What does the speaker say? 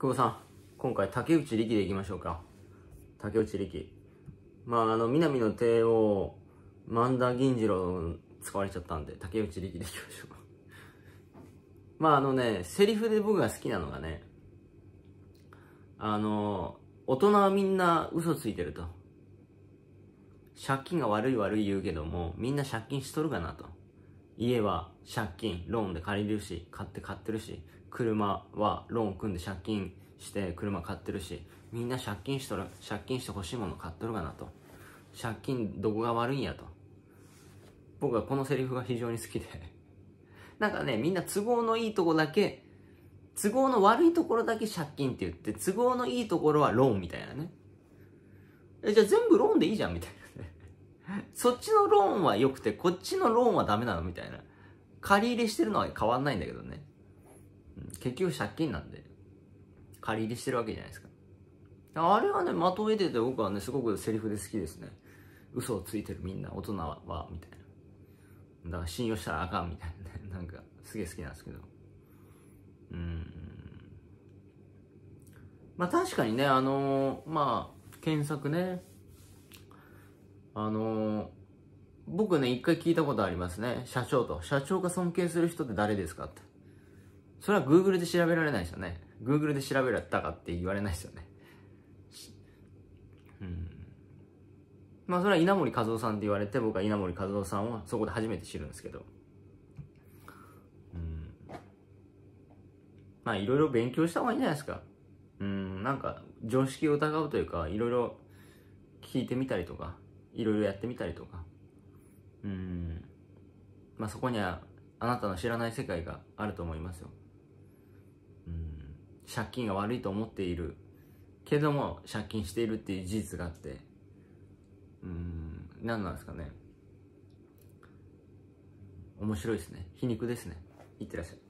久保さん、今回竹内力でいきましょうか。竹内力。まあ、あの、南の帝王、万田銀次郎使われちゃったんで、竹内力でいきましょう。まあ、あのね、セリフで僕が好きなのがね、あの、大人はみんな嘘ついてると。借金が悪い悪い言うけども、みんな借金しとるかなと。家は借金、ローンで借りるし、買って買ってるし、車はローン組んで借金して車買ってるし、みんな借金しとる、借金して欲しいもの買っとるかなと。借金どこが悪いんやと。僕はこのセリフが非常に好きで なんかね、みんな都合のいいとこだけ、都合の悪いところだけ借金って言って、都合のいいところはローンみたいなね。え、じゃあ全部ローンでいいじゃんみたいな。そっちのローンは良くて、こっちのローンはダメなのみたいな。借り入れしてるのは変わんないんだけどね。うん、結局借金なんで、借り入れしてるわけじゃないですか。あれはね、まとめてて僕はね、すごくセリフで好きですね。嘘をついてるみんな、大人は、みたいな。だから信用したらあかん、みたいな、ね。なんか、すげえ好きなんですけど。うん。まあ確かにね、あのー、まあ、検索ね。あのー、僕ね、一回聞いたことありますね。社長と。社長が尊敬する人って誰ですかって。それは Google で調べられないですよね。Google で調べられたかって言われないですよね。うん。まあそれは稲森和夫さんって言われて、僕は稲森和夫さんをそこで初めて知るんですけど。うん。まあいろいろ勉強した方がいいんじゃないですか。うん、なんか常識を疑うというか、いろいろ聞いてみたりとか、いろいろやってみたりとか、うん、まあ、そこにはあなたの知らない世界があると思いますよ。うん、借金が悪いと思っているけども借金しているっていう事実があって、うん、何なんですかね。面白いですね。皮肉ですね。いってらっしゃい。